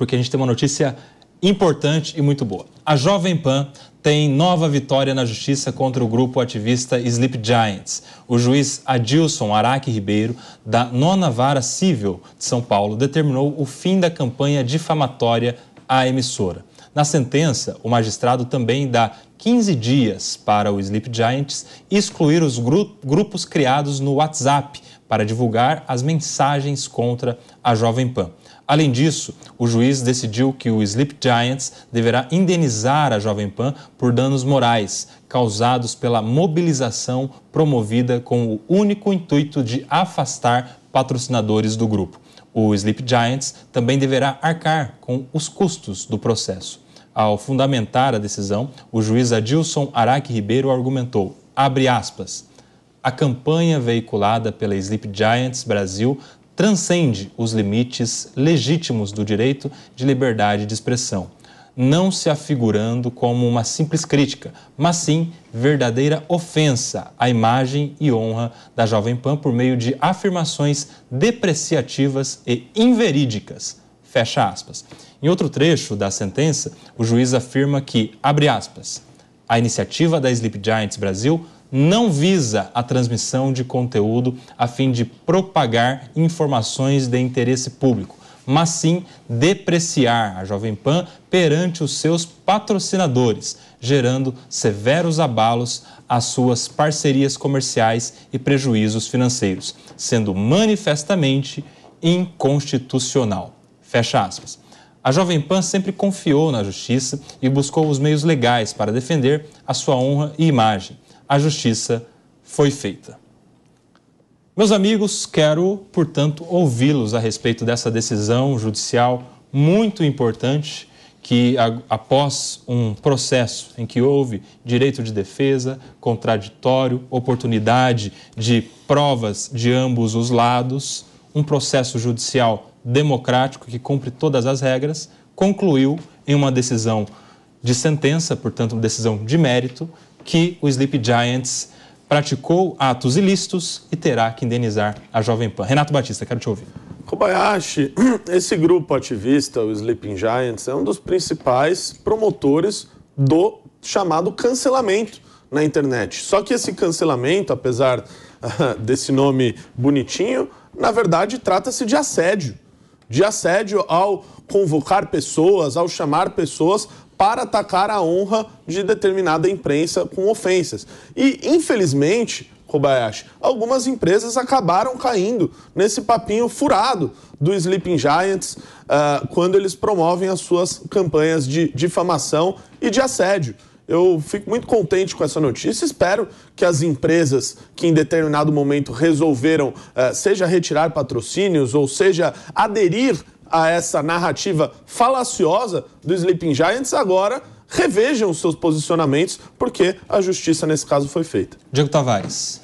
porque a gente tem uma notícia importante e muito boa. A Jovem Pan tem nova vitória na justiça contra o grupo ativista Sleep Giants. O juiz Adilson Araque Ribeiro, da Nona Vara Civil de São Paulo, determinou o fim da campanha difamatória à emissora. Na sentença, o magistrado também dá 15 dias para o Sleep Giants excluir os gru grupos criados no WhatsApp para divulgar as mensagens contra a Jovem Pan. Além disso, o juiz decidiu que o Sleep Giants deverá indenizar a Jovem Pan por danos morais causados pela mobilização promovida com o único intuito de afastar patrocinadores do grupo. O Sleep Giants também deverá arcar com os custos do processo. Ao fundamentar a decisão, o juiz Adilson Araque Ribeiro argumentou, abre aspas, a campanha veiculada pela Sleep Giants Brasil transcende os limites legítimos do direito de liberdade de expressão, não se afigurando como uma simples crítica, mas sim verdadeira ofensa à imagem e honra da Jovem Pan por meio de afirmações depreciativas e inverídicas. Fecha aspas. Em outro trecho da sentença, o juiz afirma que, abre aspas, a iniciativa da Sleep Giants Brasil não visa a transmissão de conteúdo a fim de propagar informações de interesse público, mas sim depreciar a Jovem Pan perante os seus patrocinadores, gerando severos abalos às suas parcerias comerciais e prejuízos financeiros, sendo manifestamente inconstitucional. Fecha aspas. A Jovem Pan sempre confiou na justiça e buscou os meios legais para defender a sua honra e imagem a justiça foi feita. Meus amigos, quero, portanto, ouvi-los a respeito dessa decisão judicial muito importante que, após um processo em que houve direito de defesa, contraditório, oportunidade de provas de ambos os lados, um processo judicial democrático que cumpre todas as regras, concluiu em uma decisão de sentença, portanto, uma decisão de mérito, que o Sleep Giants praticou atos ilícitos e terá que indenizar a Jovem Pan. Renato Batista, quero te ouvir. Kobayashi, esse grupo ativista, o Sleeping Giants, é um dos principais promotores do chamado cancelamento na internet. Só que esse cancelamento, apesar desse nome bonitinho, na verdade trata-se de assédio. De assédio ao convocar pessoas, ao chamar pessoas para atacar a honra de determinada imprensa com ofensas. E, infelizmente, Kobayashi, algumas empresas acabaram caindo nesse papinho furado do Sleeping Giants uh, quando eles promovem as suas campanhas de difamação e de assédio. Eu fico muito contente com essa notícia. Espero que as empresas que em determinado momento resolveram, ah, seja retirar patrocínios ou seja aderir a essa narrativa falaciosa do Sleeping Giants, agora revejam os seus posicionamentos, porque a justiça nesse caso foi feita. Diego Tavares.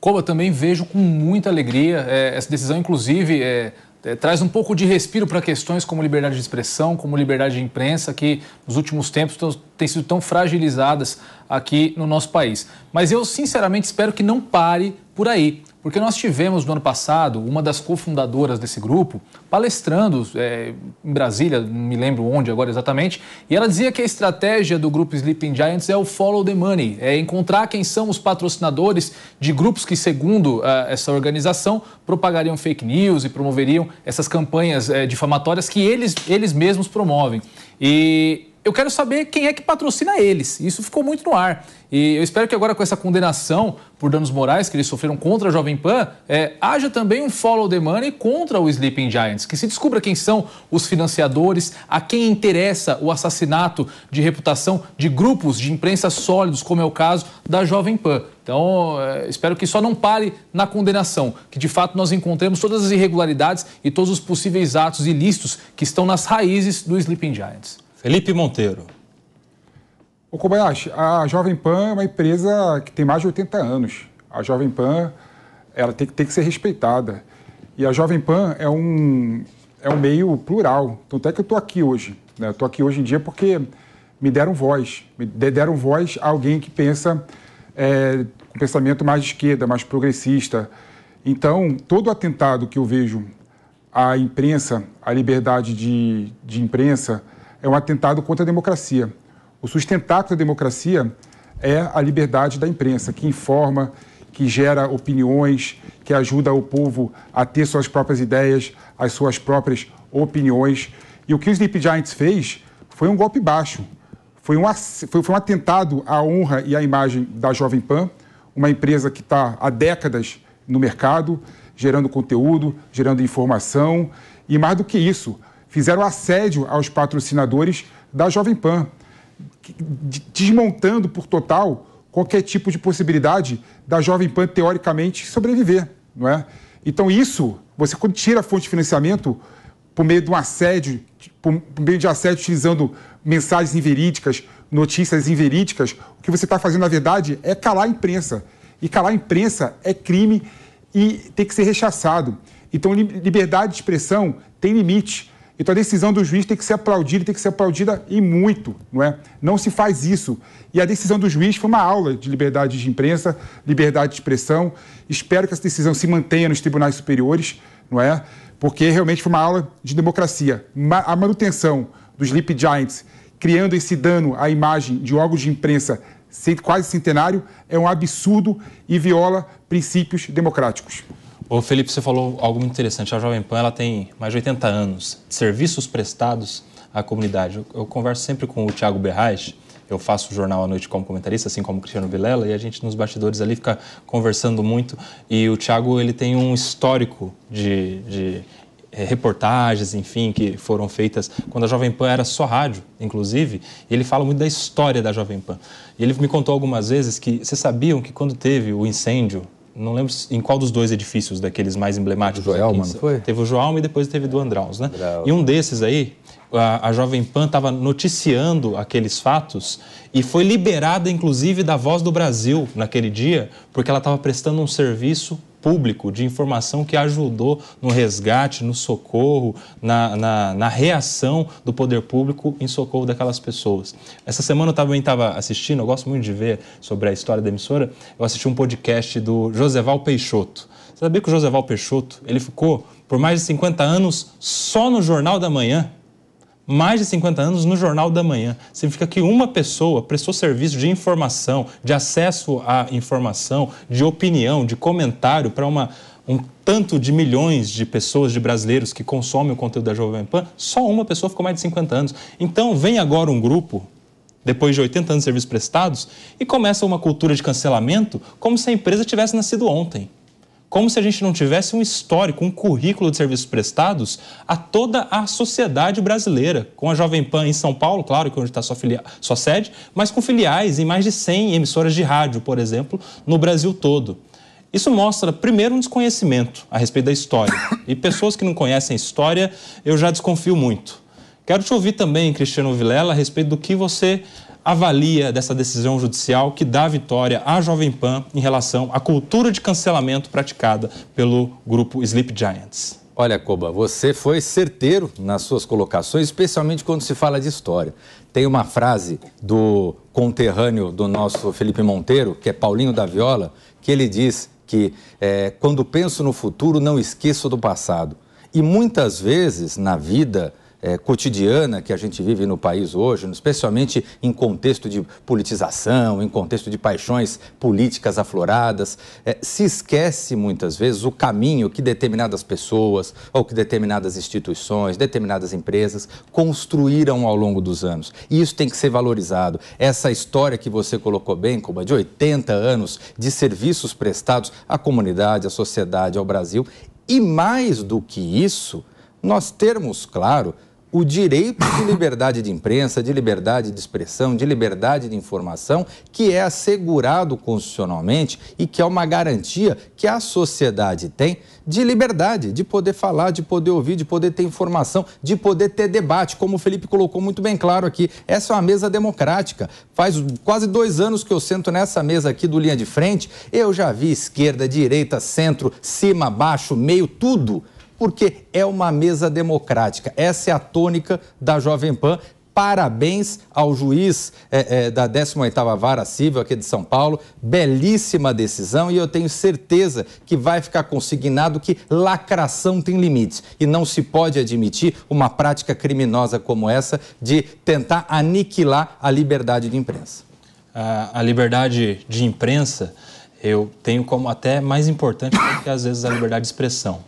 Como eu também vejo com muita alegria é, essa decisão, inclusive. É, é, traz um pouco de respiro para questões como liberdade de expressão, como liberdade de imprensa, que nos últimos tempos têm sido tão fragilizadas aqui no nosso país. Mas eu, sinceramente, espero que não pare por aí. Porque nós tivemos no ano passado uma das cofundadoras desse grupo palestrando é, em Brasília, não me lembro onde agora exatamente, e ela dizia que a estratégia do grupo Sleeping Giants é o follow the money, é encontrar quem são os patrocinadores de grupos que, segundo ah, essa organização, propagariam fake news e promoveriam essas campanhas é, difamatórias que eles, eles mesmos promovem. E eu quero saber quem é que patrocina eles. Isso ficou muito no ar. E eu espero que agora com essa condenação por danos morais que eles sofreram contra a Jovem Pan, é, haja também um follow the money contra o Sleeping Giants, que se descubra quem são os financiadores, a quem interessa o assassinato de reputação de grupos de imprensa sólidos, como é o caso da Jovem Pan. Então, é, espero que só não pare na condenação, que de fato nós encontremos todas as irregularidades e todos os possíveis atos ilícitos que estão nas raízes do Sleeping Giants. Felipe Monteiro. O Kobayashi, a Jovem Pan é uma empresa que tem mais de 80 anos. A Jovem Pan ela tem, tem que ser respeitada. E a Jovem Pan é um, é um meio plural. Tanto é que eu estou aqui hoje. Né? Estou aqui hoje em dia porque me deram voz. Me deram voz a alguém que pensa é, com pensamento mais de esquerda, mais progressista. Então, todo atentado que eu vejo à imprensa, à liberdade de, de imprensa, é um atentado contra a democracia. O sustentáculo da democracia é a liberdade da imprensa, que informa, que gera opiniões, que ajuda o povo a ter suas próprias ideias, as suas próprias opiniões. E o que o Sleep Giants fez foi um golpe baixo. Foi um, foi, foi um atentado à honra e à imagem da Jovem Pan, uma empresa que está há décadas no mercado, gerando conteúdo, gerando informação. E mais do que isso, fizeram assédio aos patrocinadores da Jovem Pan, desmontando por total qualquer tipo de possibilidade da Jovem Pan teoricamente sobreviver, não é? Então isso, você quando tira a fonte de financiamento por meio de um assédio, por meio de assédio utilizando mensagens inverídicas, notícias inverídicas, o que você está fazendo na verdade é calar a imprensa. E calar a imprensa é crime e tem que ser rechaçado. Então liberdade de expressão tem limite. Então a decisão do juiz tem que ser aplaudida, tem que ser aplaudida e muito, não é? Não se faz isso. E a decisão do juiz foi uma aula de liberdade de imprensa, liberdade de expressão. Espero que essa decisão se mantenha nos tribunais superiores, não é? Porque realmente foi uma aula de democracia. A manutenção dos Sleep Giants, criando esse dano à imagem de órgãos de imprensa quase centenário, é um absurdo e viola princípios democráticos. Ô Felipe, você falou algo muito interessante. A Jovem Pan ela tem mais de 80 anos de serviços prestados à comunidade. Eu, eu converso sempre com o Tiago Berraes, eu faço o jornal à noite como comentarista, assim como o Cristiano Vilela, e a gente nos bastidores ali fica conversando muito. E o Tiago ele tem um histórico de, de eh, reportagens, enfim, que foram feitas quando a Jovem Pan era só rádio, inclusive, e ele fala muito da história da Jovem Pan. E ele me contou algumas vezes que vocês sabiam que quando teve o incêndio não lembro em qual dos dois edifícios daqueles mais emblemáticos. O Joelma, não foi? Teve o Joelma e depois teve do Andraus, né? Andraus. E um desses aí, a, a Jovem Pan estava noticiando aqueles fatos e foi liberada, inclusive, da Voz do Brasil naquele dia, porque ela estava prestando um serviço público de informação que ajudou no resgate, no socorro, na, na, na reação do poder público em socorro daquelas pessoas. Essa semana eu também estava assistindo, eu gosto muito de ver sobre a história da emissora, eu assisti um podcast do Joseval Peixoto. Você sabia que o Joseval Peixoto, ele ficou por mais de 50 anos só no Jornal da Manhã? mais de 50 anos no Jornal da Manhã. Significa que uma pessoa prestou serviço de informação, de acesso à informação, de opinião, de comentário para uma um tanto de milhões de pessoas, de brasileiros que consomem o conteúdo da Jovem Pan, só uma pessoa ficou mais de 50 anos. Então, vem agora um grupo, depois de 80 anos de serviços prestados, e começa uma cultura de cancelamento como se a empresa tivesse nascido ontem como se a gente não tivesse um histórico, um currículo de serviços prestados a toda a sociedade brasileira, com a Jovem Pan em São Paulo, claro, que é onde está sua, filia... sua sede, mas com filiais em mais de 100 emissoras de rádio, por exemplo, no Brasil todo. Isso mostra, primeiro, um desconhecimento a respeito da história. E pessoas que não conhecem a história, eu já desconfio muito. Quero te ouvir também, Cristiano Vilela, a respeito do que você avalia dessa decisão judicial que dá vitória à Jovem Pan em relação à cultura de cancelamento praticada pelo grupo Sleep Giants? Olha, Coba, você foi certeiro nas suas colocações, especialmente quando se fala de história. Tem uma frase do conterrâneo do nosso Felipe Monteiro, que é Paulinho da Viola, que ele diz que é, quando penso no futuro, não esqueço do passado. E muitas vezes na vida é, cotidiana que a gente vive no país hoje, especialmente em contexto de politização, em contexto de paixões políticas afloradas, é, se esquece muitas vezes o caminho que determinadas pessoas ou que determinadas instituições, determinadas empresas construíram ao longo dos anos. E isso tem que ser valorizado. Essa história que você colocou bem, como de 80 anos de serviços prestados à comunidade, à sociedade, ao Brasil, e mais do que isso, nós termos claro o direito de liberdade de imprensa, de liberdade de expressão, de liberdade de informação, que é assegurado constitucionalmente e que é uma garantia que a sociedade tem de liberdade, de poder falar, de poder ouvir, de poder ter informação, de poder ter debate, como o Felipe colocou muito bem claro aqui. Essa é uma mesa democrática. Faz quase dois anos que eu sento nessa mesa aqui do Linha de Frente, eu já vi esquerda, direita, centro, cima, baixo, meio, tudo porque é uma mesa democrática. Essa é a tônica da Jovem Pan. Parabéns ao juiz é, é, da 18ª Vara Civil aqui de São Paulo. Belíssima decisão e eu tenho certeza que vai ficar consignado que lacração tem limites e não se pode admitir uma prática criminosa como essa de tentar aniquilar a liberdade de imprensa. A, a liberdade de imprensa eu tenho como até mais importante do que às vezes a liberdade de expressão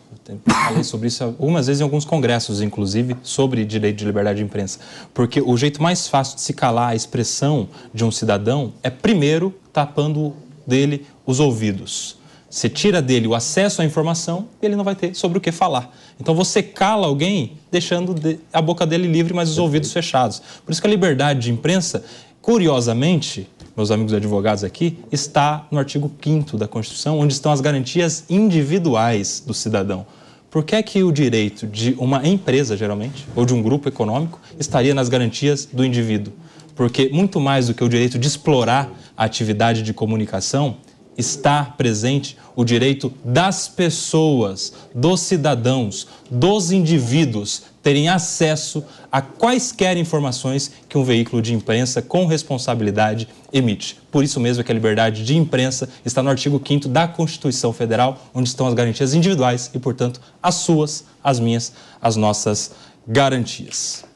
Falei sobre isso algumas vezes em alguns congressos, inclusive, sobre direito de liberdade de imprensa. Porque o jeito mais fácil de se calar a expressão de um cidadão é, primeiro, tapando dele os ouvidos. Você tira dele o acesso à informação e ele não vai ter sobre o que falar. Então você cala alguém deixando a boca dele livre, mas os ouvidos fechados. Por isso que a liberdade de imprensa, curiosamente, meus amigos advogados aqui, está no artigo 5 da Constituição, onde estão as garantias individuais do cidadão. Por que é que o direito de uma empresa, geralmente, ou de um grupo econômico, estaria nas garantias do indivíduo? Porque muito mais do que o direito de explorar a atividade de comunicação, está presente o direito das pessoas, dos cidadãos, dos indivíduos terem acesso a quaisquer informações que um veículo de imprensa com responsabilidade emite. Por isso mesmo é que a liberdade de imprensa está no artigo 5 da Constituição Federal, onde estão as garantias individuais e, portanto, as suas, as minhas, as nossas garantias.